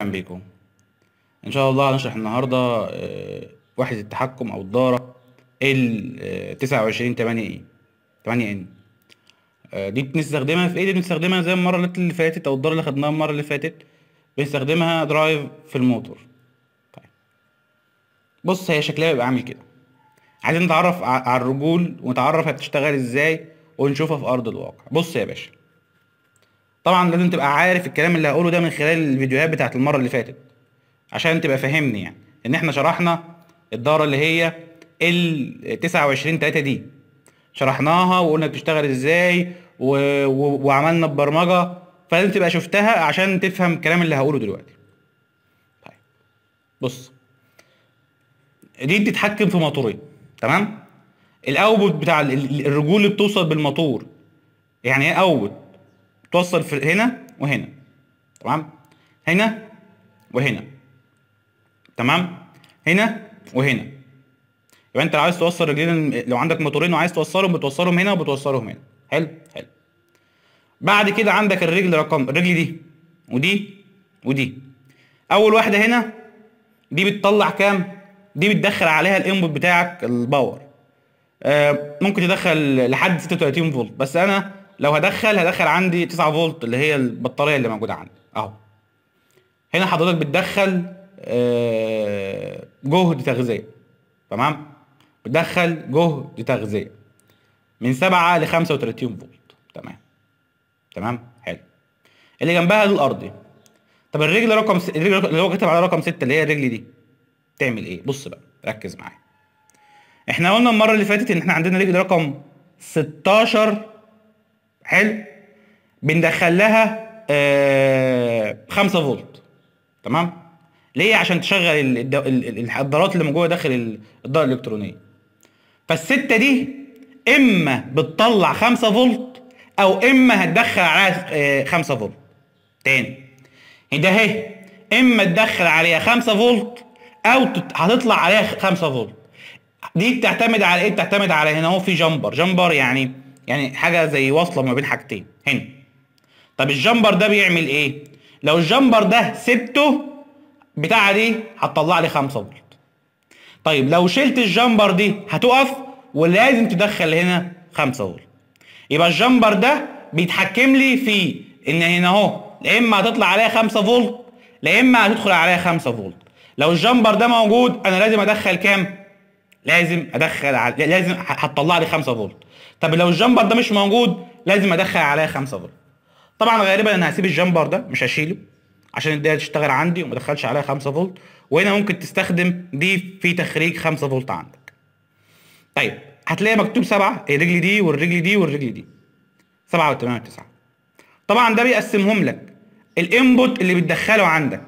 اهلا بيكم ان شاء الله هنشرح النهارده آه، وحده التحكم او الداره ال 29 8 اي 8 ان آه، دي بنستخدمها في ايه دي بنستخدمها زي المره اللي فاتت او الداره اللي خدناها المره اللي فاتت بنستخدمها درايف في الموتور طيب بص هي شكلها بيبقى عامل كده عايزين نتعرف على الرجول ونتعرف هي بتشتغل ازاي ونشوفها في ارض الواقع بص يا باشا طبعا لازم تبقى عارف الكلام اللي هقوله ده من خلال الفيديوهات بتاعت المره اللي فاتت عشان تبقى فاهمني يعني ان احنا شرحنا الداره اللي هي ال 29 3 دي شرحناها وقلنا بتشتغل ازاي و... و... وعملنا البرمجه فلازم تبقى شفتها عشان تفهم الكلام اللي هقوله دلوقتي طيب بص دي بتتحكم في موتورين تمام الاوبوت بتاع الرجول اللي بتوصل بالموتور يعني ايه اوبوت توصل في هنا وهنا تمام هنا وهنا تمام هنا وهنا يبقى انت لو عايز توصل رجلين لو عندك موتورين وعايز توصلهم بتوصلهم هنا وبتوصلهم هنا حلو حلو بعد كده عندك الرجل رقم الرجل دي ودي ودي اول واحده هنا دي بتطلع كام دي بتدخل عليها الانبوت بتاعك الباور آه ممكن تدخل لحد 36 فولت بس انا لو هدخل هدخل عندي 9 فولت اللي هي البطاريه اللي موجوده عندي اهو هنا حضرتك بتدخل آه، جهد تغذيه تمام بتدخل جهد تغذيه من 7 ل 35 فولت تمام تمام حلو اللي جنبها دي الارضي طب الرجل رقم س... الرجل اللي هو كاتب على رقم 6 اللي هي الرجل دي تعمل ايه بص بقى ركز معايا احنا قلنا المره اللي فاتت ان احنا عندنا رجل رقم 16 حلو بندخل لها 5 آه، فولت تمام ليه عشان تشغل الحضارات اللي موجوده داخل الدار الالكترونيه فالسته دي اما بتطلع خمسة فولت او اما هتدخل عليها آه، خمسة فولت تاني ده اهي اما تدخل عليها خمسة فولت او هتطلع عليها خمسة فولت دي بتعتمد على ايه بتعتمد على هنا هو في جمبر جمبر يعني يعني حاجه زي واصله ما بين حاجتين هنا طب الجمبر ده بيعمل ايه لو الجمبر ده سبته بتاع دي هتطلع لي 5 فولت طيب لو شلت الجمبر دي هتقف ولازم تدخل هنا 5 فولت يبقى الجمبر ده بيتحكم لي في ان هنا اهو لا اما هتطلع عليها 5 فولت لا اما هتدخل عليها 5 فولت لو الجمبر ده موجود انا لازم ادخل كام لازم ادخل لازم هتطلع لي 5 فولت طب لو الجمبر ده مش موجود لازم ادخل عليها 5 دولار طبعا غالبا انا هسيب الجمبر ده مش هشيله عشان الداتا تشتغل عندي وما ادخلش عليها 5 فولت وهنا ممكن تستخدم دي في تخريج 5 فولت عندك طيب هتلاقي مكتوب 7 الرجل دي والرجل دي والرجل دي 7 و8 و9 طبعا ده بيقسمهم لك الانبوت اللي بتدخله عندك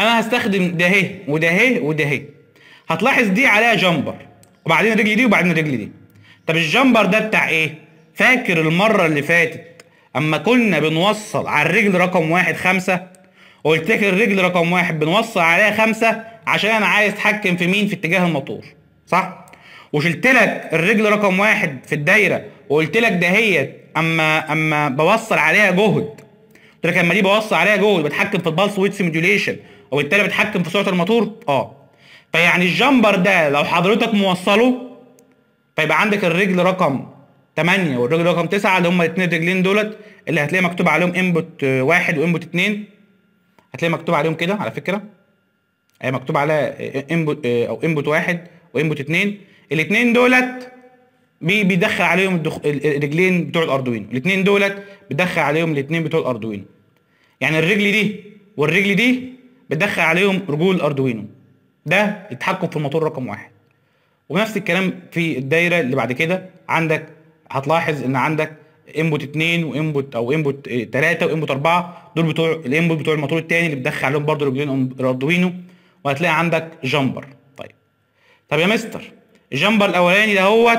انا هستخدم ده اهي وده اهي وده اهي هتلاحظ دي عليها جامبر وبعدين الرجل دي وبعدين الرجل دي طب الجمبر ده بتاع ايه فاكر المره اللي فاتت اما كنا بنوصل على الرجل رقم واحد خمسة قلت لك الرجل رقم واحد بنوصل عليها خمسة عشان انا عايز اتحكم في مين في اتجاه الموتور صح وشلت لك الرجل رقم واحد في الدايره وقلت لك دهيت اما اما بوصل عليها جهد قلت لك اما دي بوصل عليها جهد بتحكم في البلس ويت سيميوليشن وبالتالي بتحكم في سرعه الموتور اه فيعني الجمبر ده لو حضرتك موصله فيبقى عندك الرجل رقم 8 والرجل رقم 9 اللي هما الاثنين الرجلين دولت اللي هتلاقي مكتوب عليهم انبوت واحد وانبوت 2 هتلاقي مكتوب عليهم كده على فكره هي مكتوب عليها انبوت او انبوت واحد وانبوت 2 الاثنين دولت بيدخل عليهم الدخ... الرجلين بتوع الاردوينو الاثنين دولت بيدخل عليهم الاثنين بتوع الاردوينو يعني الرجل دي والرجل دي بتدخل عليهم رجول الاردوينو ده التحكم في الموتور رقم واحد ونفس الكلام في الدايره اللي بعد كده عندك هتلاحظ ان عندك انبوت 2 وانبوت او انبوت 3 وانبوت 4 دول بتوع الانبوت بتوع الموتور الثاني اللي بتدخل عليهم برضه الاردوينو الاردوينو وهتلاقي عندك جامبر طيب طب يا مستر الجامبر الاولاني دهوت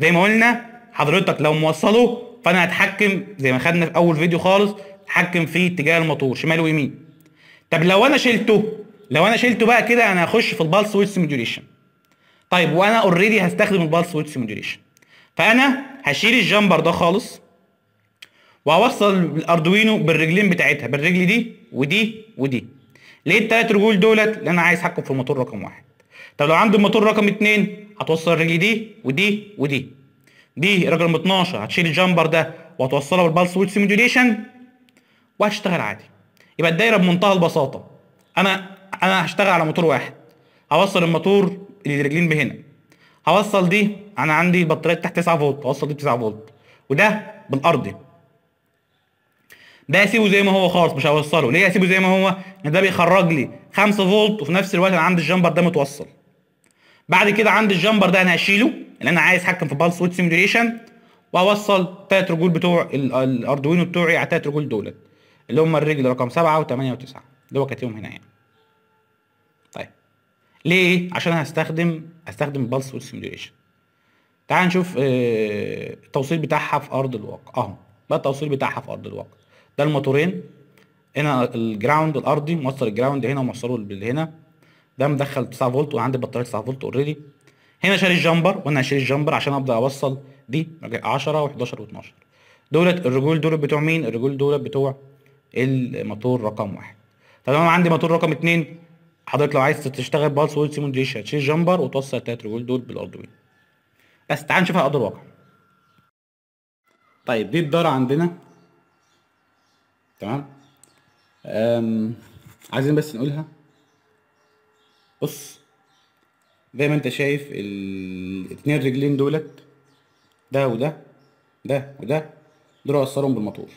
زي ما قلنا حضرتك لو موصله فانا هتحكم زي ما خدنا في اول فيديو خالص اتحكم في اتجاه الموتور شمال ويمين طب لو انا شلته لو انا شلته بقى كده انا هخش في البالس ويتس موديوليشن طيب وانا اوريدي هستخدم البالس ويدث موديوليشن فانا هشيل الجامبر ده خالص وهوصل الاردوينو بالرجلين بتاعتها بالرجل دي ودي ودي ليه التلات رجول دولت لان انا عايز احكم في الموتور رقم واحد طب لو عندي الموتور رقم اتنين هتوصل الرجل دي ودي ودي دي رقم 12 هتشيل الجامبر ده وهتوصلها بالبالس ويدث موديوليشن وهتشتغل عادي يبقى الدايره بمنتهى البساطه انا انا هشتغل على موتور واحد هوصل الموتور اللي رجلين بهنا هوصل دي انا عندي البطاريه تحت 9 فولت هوصل دي 9 فولت وده بالارضي ده اسيبه زي ما هو خالص مش هوصله ليه اسيبه زي ما هو ده بيخرج لي 5 فولت وفي نفس الوقت انا عندي الجامبر ده متوصل بعد كده عندي الجامبر ده انا هشيله لان انا عايز اتحكم في بالس ويت سيميوليشن وهوصل تلات رجول بتوع الاردوينو بتوعي على التلات رجول دولت اللي هم الرجل رقم 7 و8 و9 اللي هو كاتبهم هنا يعني ليه عشان هستخدم هستخدم بلس ويد سيميوليشن تعال نشوف آه، التوصيل بتاعها في ارض الواقع اهو ده التوصيل بتاعها في ارض الواقع ده الموتورين هنا الجراوند الارضي موصل الجراوند هنا وموصله هنا ده مدخل 9 فولت وعندي بطاريه 9 فولت اوريدي هنا شاري الجامبر وانا هشيل الجامبر عشان ابدا اوصل دي 10 و11 و12 دولت الرجول دول بتوع مين الرجول دول بتوع الموتور رقم واحد طب انا عندي موتور رقم اثنين حضرتك لو عايز تشتغل بالس ويل سيموليشن هتشيل جامبر وتوصل التلات رجول دول بالاردوين بس تعال نشوفها على ارض الواقع طيب دي الدار عندنا تمام أم... عايزين بس نقولها بص زي ما انت شايف الاثنين رجلين دولت ده وده ده وده دول اثرهم بالموتور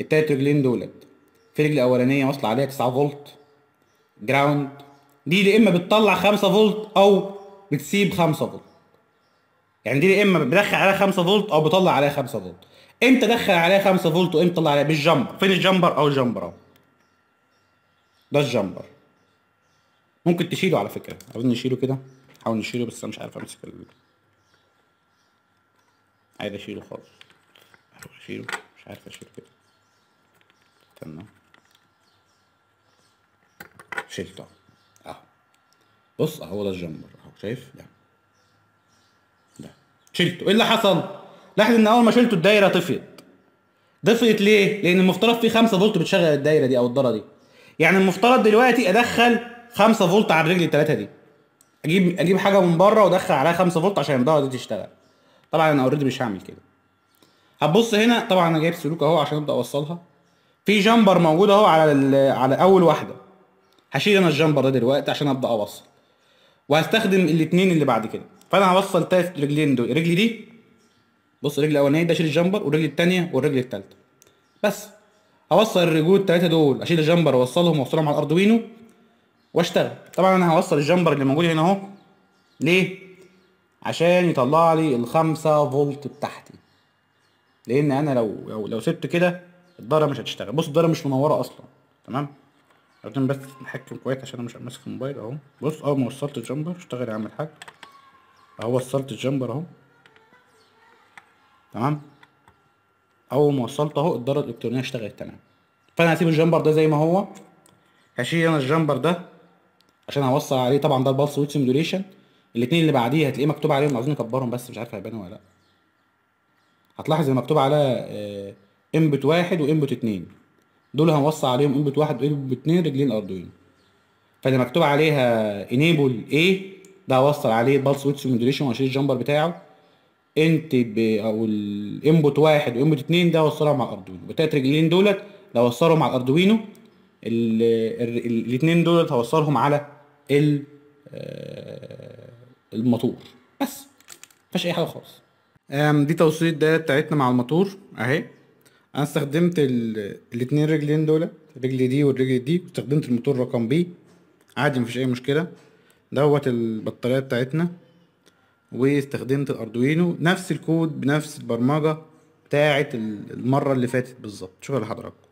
التلات رجلين دولت في رجل اولانيه واصله عليها 9 فولت جراوند دي يا اما بتطلع 5 فولت او بتسيب 5 فولت يعني دي يا اما بدخل عليها 5 فولت او بطلع عليها 5 فولت امتى دخل عليها 5 فولت وامتى طلع عليها بالجمبر فين الجمبر او الجمبر اهو ده الجمبر ممكن تشيله على فكره عاوزين نشيله كده حاول نشيله بس انا مش عارف امسك ال عايز اشيله خالص اشيله مش عارف اشيله كده استنى شلته اهو بص اهو آه، ده الجمبر اهو شايف ده ده شلته ايه اللي حصل؟ لاحظ ان اول ما شلته الدايره طفيت دفئت ليه؟ لان المفترض في 5 فولت بتشغل الدايره دي او الداره دي. يعني المفترض دلوقتي ادخل 5 فولت على الرجل الثلاثه دي. اجيب اجيب حاجه من بره وادخل عليها 5 فولت عشان الداره دي تشتغل. طبعا انا اوريدي مش هعمل كده. هتبص هنا طبعا انا جايب سلوك اهو عشان ابدا اوصلها. في جامبر موجود اهو على على اول واحده. هشيل انا الجامبر ده دلوقتي عشان ابدا اوصل وهستخدم الاثنين اللي بعد كده فانا هوصل ثلاث رجلين دول رجلي دي بص الرجل الاولانيه دي اشيل الجامبر والرجل الثانيه والرجل الثالثه بس هوصل الرجول الثلاثه دول اشيل الجامبر واوصلهم واوصلهم على الاردوينو واشتغل طبعا انا هوصل الجامبر اللي موجود هنا اهو ليه عشان يطلع لي الخمسة فولت بتاعتي لان انا لو لو, لو سبت كده الدارة مش هتشتغل بص الدارة مش منوره اصلا تمام عايزين بس نحكم كويس عشان انا مش ماسك الموبايل اهو بص اول ما وصلت الجمبر اشتغل يا عم الحاج اهو وصلت الجمبر اهو تمام اول ما وصلت اهو الدرجه الالكترونية اشتغلت تمام فانا هسيب الجمبر ده زي ما هو هشيل انا الجمبر ده عشان هوصل عليه طبعا ده البلس ويت سيميوليشن الاثنين اللي بعديه هتلاقيه مكتوب عليهم عاوزين اكبرهم بس مش عارف هيبانوا ولا لا هتلاحظ ان مكتوب على انبوت آه، واحد وانبوت اتنين دول هنوصي عليهم انبوت واحد وانبوت اتنين رجلين ارضيين فاللي مكتوب عليها انيبل ايه ده هوصل عليه بالس ويتس مودريشن واشيل الجامبر بتاعه انت ب او الانبوت واحد وانبوت اتنين ده وصلهم على الاردوينو والتلات رجلين دولت لو وصلهم على الاردوينو الاثنين دولت هوصلهم على ال آه، الموتور بس مفيش اي حاجه خالص دي توصيل الداتا بتاعتنا مع الموتور اهي انا استخدمت الاتنين رجلين دول الرجل دي والرجل دي واستخدمت الموتور رقم بي عادي مفيش اي مشكله دوت البطاريه بتاعتنا واستخدمت الاردوينو نفس الكود بنفس البرمجه بتاعه المره اللي فاتت بالظبط شكرا لحضراتكم